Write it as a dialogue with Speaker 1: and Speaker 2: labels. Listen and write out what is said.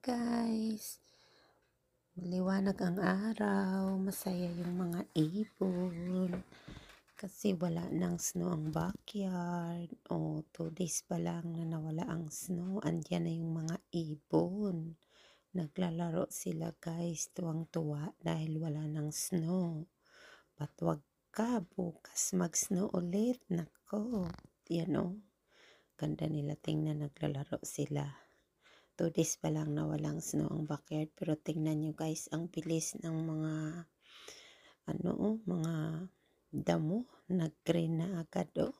Speaker 1: guys. Maliwanag ang araw. Masaya yung mga ibon. Kasi wala ng snow ang backyard. O, oh, two days pa lang na nawala ang snow. Andiyan na yung mga ibon. Naglalaro sila guys. Tuwang-tuwa dahil wala ng snow. Patwag ka. Bukas mag-snow ulit. Nako. Yan o. Oh. Ganda nila tingnan naglalaro sila. 2 days pa lang na walang snow ang backyard. Pero tingnan nyo guys, ang bilis ng mga, ano, oh, mga damo. Nag-green na agad, oh.